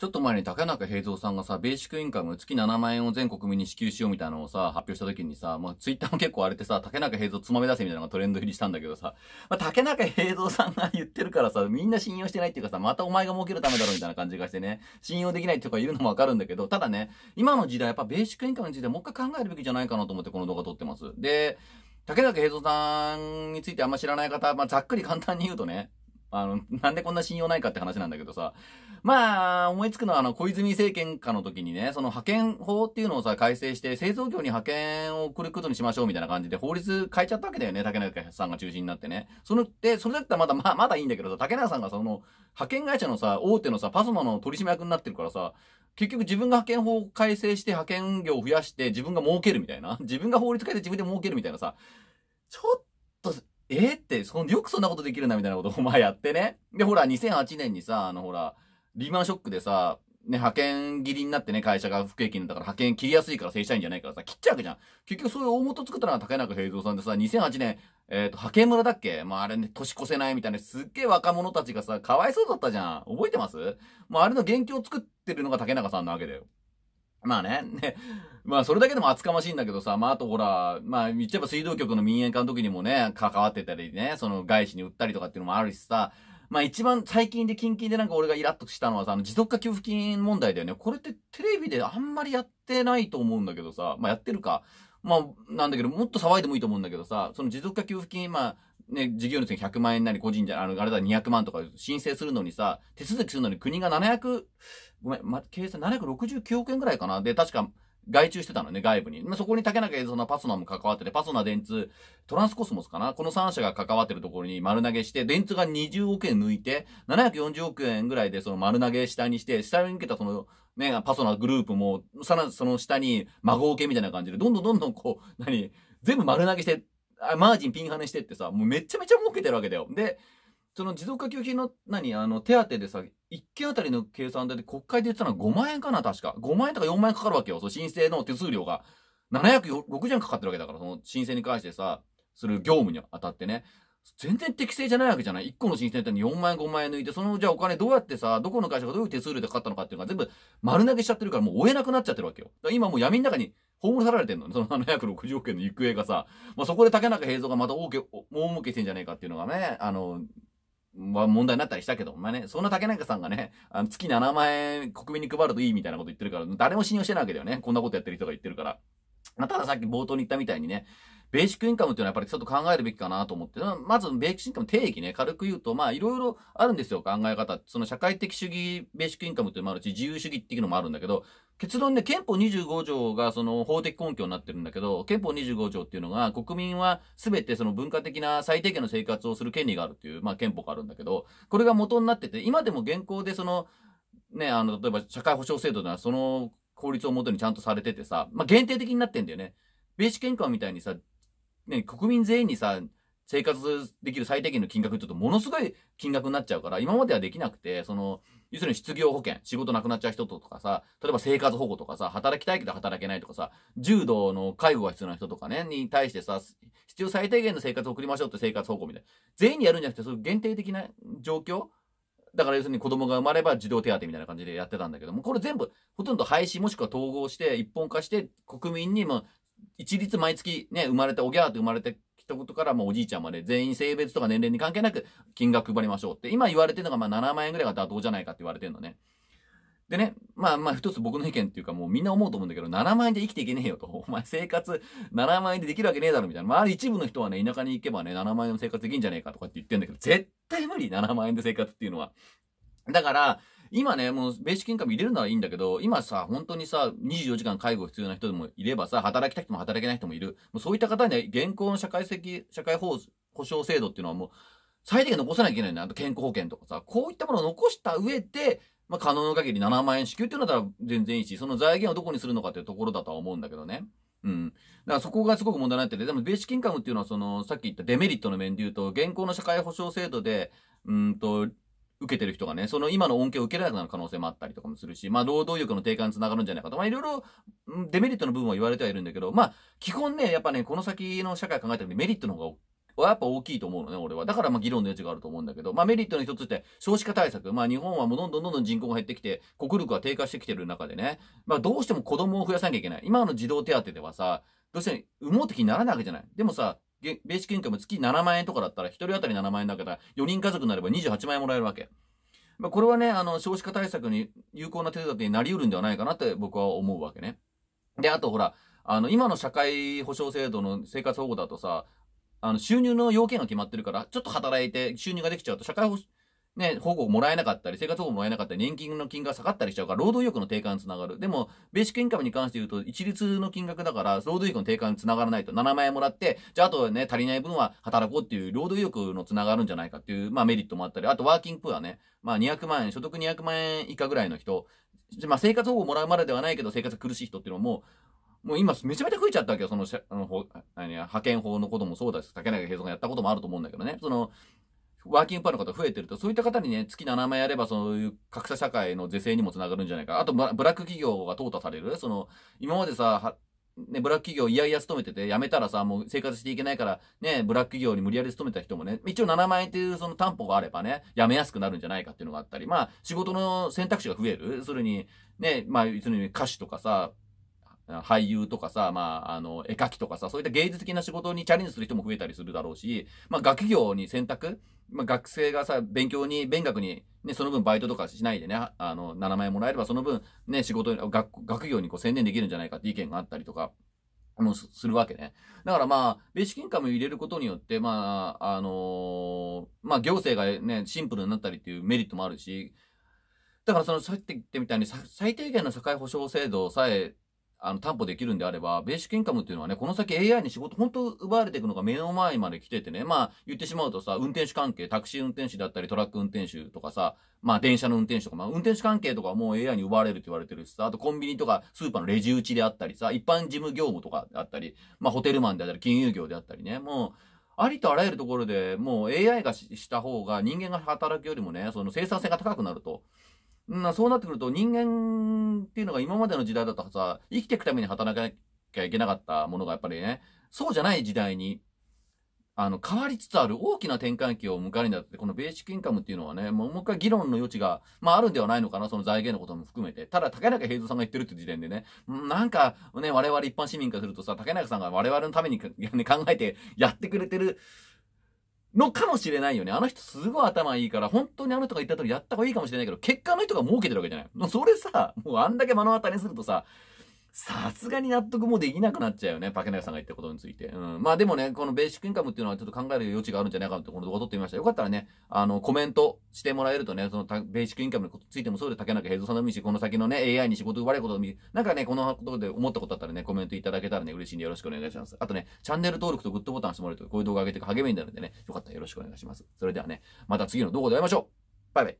ちょっと前に竹中平蔵さんがさ、ベーシックインカム月7万円を全国民に支給しようみたいなのをさ、発表した時にさ、まあツイッターも結構荒れてさ、竹中平蔵つまめ出せみたいなのがトレンド入りしたんだけどさ、まあ、竹中平蔵さんが言ってるからさ、みんな信用してないっていうかさ、またお前が儲けるためだろみたいな感じがしてね、信用できないとか言うのもわかるんだけど、ただね、今の時代やっぱベーシックインカムについてもう一回考えるべきじゃないかなと思ってこの動画撮ってます。で、竹中平蔵さんについてあんま知らない方、まあざっくり簡単に言うとね、あの、なんでこんな信用ないかって話なんだけどさ。まあ、思いつくのはあの、小泉政権下の時にね、その派遣法っていうのをさ、改正して、製造業に派遣を送ることにしましょうみたいな感じで法律変えちゃったわけだよね、竹中さんが中心になってね。その、で、それだったらまだ、ままだいいんだけどさ、竹中さんがその、派遣会社のさ、大手のさ、パソマの取締役になってるからさ、結局自分が派遣法を改正して派遣業を増やして自分が儲けるみたいな。自分が法律変えて自分で儲けるみたいなさ。ちょっえってその、よくそんなことできるな、みたいなこと お前やってね。で、ほら、2008年にさ、あの、ほら、リーマンショックでさ、ね、派遣切りになってね、会社が不景気になったから派遣切りやすいから正社員じゃないからさ、切っちゃうわけじゃん。結局そういう大元作ったのは竹中平蔵さんでさ、2008年、えっ、ー、と、派遣村だっけまあ、あれね、年越せないみたいな、すっげえ若者たちがさ、かわいそうだったじゃん。覚えてますまあ、あれの元凶を作ってるのが竹中さんなわけだよ。まあね。ね。まあ、それだけでも厚かましいんだけどさ、まあ、あとほら、まあ、言っちゃえば水道局の民営化の時にもね、関わってたりね、その外資に売ったりとかっていうのもあるしさ、まあ一番最近で近々でなんか俺がイラッとしたのはさ、あの持続化給付金問題だよね。これってテレビであんまりやってないと思うんだけどさ、まあやってるか。まあ、なんだけど、もっと騒いでもいいと思うんだけどさ、その持続化給付金、まあ、ね、事業主が100万円なり個人じゃ、あの、あれだ、200万とか申請するのにさ、手続きするのに国が700、ごめん、ま、計算769億円ぐらいかな。で、確か、外注してたのね、外部に。まあ、そこに竹中映像のパソナも関わってて、パソナ電通、トランスコスモスかなこの3社が関わってるところに丸投げして、電通が20億円抜いて、740億円ぐらいでその丸投げ下にして、下に受けたその、ね、パソナグループも、さら、その下に、孫受けみたいな感じで、どんどんどんどんこう、何、全部丸投げして、あマージンピンハネしてってさ、もうめちゃめちゃ儲けてるわけだよ。で、その持続化給付金の、何、あの、手当でさ、1件あたりの計算で国会で言ってたのは5万円かな、確か。5万円とか4万円かかるわけよ。その申請の手数料が。760円かかってるわけだから、その申請に関してさ、する業務に当たってね。全然適正じゃないわけじゃない。1個の申請って4万円5万円抜いて、そのじゃあお金どうやってさ、どこの会社がどういう手数料でかかったのかっていうのが全部丸投げしちゃってるからもう追えなくなっちゃってるわけよ。今もう闇の中に葬られてんのね、その760 億円の行方がさ。まあ、そこで竹中平蔵がまた大け、大儲けしてんじゃねえかっていうのがね、あの、ま問題になったりしたけど、まあね、そんな竹中さんがね、あの月7万円国民に配るといいみたいなこと言ってるから、誰も信用してないわけだよね。こんなことやってる人が言ってるから。まあ、たださっき冒頭に言ったみたいにね、ベーシックインカムっていうのはやっぱりちょっと考えるべきかなと思って、まずベーシックインカム定義ね、軽く言うと、まあいろいろあるんですよ、考え方。その社会的主義ベーシックインカムっていうのもあるし、自由主義っていうのもあるんだけど、結論ね、憲法25条がその法的根拠になってるんだけど、憲法25条っていうのが国民は全てその文化的な最低限の生活をする権利があるっていう、まあ憲法があるんだけど、これが元になってて、今でも現行でその、ね、あの、例えば社会保障制度ではその法律をもとにちゃんとされててさ、まあ限定的になってんだよね。ベーシックインカムみたいにさ、ね、国民全員にさ、生活できる最低限の金額って言うとものすごい金額になっちゃうから、今まではできなくて、その、要するに失業保険、仕事なくなっちゃう人とかさ、例えば生活保護とかさ、働きたいけど働けないとかさ、重度の介護が必要な人とかね、に対してさ、必要最低限の生活を送りましょうって生活保護みたいな。全員にやるんじゃなくて、そういう限定的な状況だから要するに子供が生まれば児童手当みたいな感じでやってたんだけども、これ全部ほとんど廃止もしくは統合して一本化して国民にも一律毎月ね、生まれて、おぎゃーって生まれてきたことから、もうおじいちゃんまで全員性別とか年齢に関係なく金額配りましょうって、今言われてるのがまあ7万円ぐらいが妥当じゃないかって言われてるのね。でね、まあまあ一つ僕の意見っていうかもうみんな思うと思うんだけど、7万円で生きていけねえよと。お前生活7万円でできるわけねえだろみたいな。まあ一部の人はね、田舎に行けばね、7万円の生活できんじゃねえかとかって言ってんだけど、絶対無理 !7 万円で生活っていうのは。だから、今ね、もうベーシックインカム入れるのはいいんだけど、今さ、本当にさ、24時間介護必要な人でもいればさ、働きたくても働けない人もいる。もうそういった方には、現行の社会的、社会保障制度っていうのはもう、最低限残さなきゃいけないんだ。あと健康保険とかさ、こういったものを残した上で、まあ、可能な限り7万円支給っていうのだったら全然いいし、その財源をどこにするのかっていうところだとは思うんだけどね。うん。だからそこがすごく問題になってて、でもベーシックインカムっていうのはその、さっき言ったデメリットの面で言うと、現行の社会保障制度で、うんと、受けてる人がね、その今の恩恵を受けられなくなる可能性もあったりとかもするし、まあ、労働力の低下につながるんじゃないかと、まあ、いろいろ、デメリットの部分は言われてはいるんだけど、まあ、基本ね、やっぱね、この先の社会考えた時にメリットの方がはやっぱ大きいと思うのね、俺は。だからまあ議論の余地があると思うんだけど、まあメリットの一つって少子化対策。まあ日本はもうどんどんどんどん人口が減ってきて、国力が低下してきてる中でね、まあどうしても子供を増やさなきゃいけない。今の児童手当ではさ、どうしても産もうって気にならないわけじゃない。でもさ、ベーシックインカム月7万円とかだったら、1人当たり7万円だから、4人家族になれば28万円もらえるわけ。まあ、これはね、あの、少子化対策に有効な手立てになり得るんではないかなって僕は思うわけね。で、あとほら、あの、今の社会保障制度の生活保護だとさ、あの、収入の要件が決まってるから、ちょっと働いて収入ができちゃうと、社会保障、ね、保護もらえなかったり、生活保護もらえなかったり、年金の金額が下がったりしちゃうから、労働意欲の低下につながる。でも、ベーシックインカムに関して言うと、一律の金額だから、労働意欲の低下につながらないと、7万円もらって、じゃああとね、足りない分は働こうっていう、労働意欲のつながるんじゃないかっていう、まあメリットもあったり、あとワーキングプアね、まあ200万円、所得200万円以下ぐらいの人、まあ生活保護もらうまでではないけど、生活苦しい人っていうのも、もう今めちゃめちゃ増えちゃったわけよ。その、あの、派遣法のこともそうだし、竹中平蔵がやったこともあると思うんだけどね。その、ワーキングパーの方増えてると、そういった方にね、月7万円やれば、そういう格差社会の是正にもつながるんじゃないか。あと、ブラック企業が淘汰される。その、今までさ、ね、ブラック企業いやいや勤めてて、辞めたらさ、もう生活していけないから、ね、ブラック企業に無理やり勤めた人もね、一応7万円っていうその担保があればね、辞めやすくなるんじゃないかっていうのがあったり、まあ、仕事の選択肢が増える。それに、ね、まあ、要するに歌手とかさ、俳優とかさ、まあ、あの、絵描きとかさ、そういった芸術的な仕事にチャレンジする人も増えたりするだろうし、まあ、学業に選択、まあ、学生がさ、勉強に、勉学に、ね、その分バイトとかしないでね、あの、7万円もらえれば、その分、ね、仕事に、学、学業にこう専念できるんじゃないかって意見があったりとか、もするわけね。だからまあ、ベーシックインカム入れることによって、まあ、あのー、まあ行政がね、シンプルになったりっていうメリットもあるし、だからそのさっき言ってみたいに最低限の社会保障制度さえあの、担保できるんであれば、ベーシックインカムっていうのはね、この先 AI に仕事、本当奪われていくのが目の前まで来ててね、まあ、言ってしまうとさ、運転手関係、タクシー運転手だったり、トラック運転手とかさ、まあ、電車の運転手とか、まあ、運転手関係とかはもう AI に奪われるって言われてるしさ、あとコンビニとか、スーパーのレジ打ちであったりさ、一般事務業務とかであったり、まあ、ホテルマンであったり、金融業であったりね、もう、ありとあらゆるところでもう AI がした方が人間が働くよりもね、その生産性が高くなると。まあ、そうなってくると人間っていうのが今までの時代だとさ、生きていくために働かなきゃいけなかったものがやっぱりね、そうじゃない時代に、あの、変わりつつある大きな転換期を迎えるんだって、このベーシックインカムっていうのはね、もう一回議論の余地が、まああるんではないのかな、その財源のことも含めて。ただ、竹中平蔵さんが言ってるって時点でね、なんかね、我々一般市民からするとさ、竹中さんが我々のために、考えてやってくれてるのかもしれないよね。あの人すごい頭いいから、本当にあの人が言った通りやった方がいいかもしれないけど、結果の人が儲けてるわけじゃない。もうそれさ、もうあんだけ目の当たりにするとさ、さすがに納得もできなくなっちゃうよね。パケナさんが言ったことについて。うん。まあでもね、このベーシックインカムっていうのはちょっと考える余地があるんじゃないかなってこの動画撮ってみました。よかったらね、あの、コメントしてもらえるとね、そのベーシックインカムについてもそうで竹中平蔵さんのみし、この先のね、AI に仕事奪われることでもなんかね、このことで思ったことあったらね、コメントいただけたらね、嬉しいんでよろしくお願いします。あとね、チャンネル登録とグッドボタンしてもらえると、こういう動画上げていく励みになるんでね、よかったらよろしくお願いします。それではね、また次の動画で会いましょうバイバイ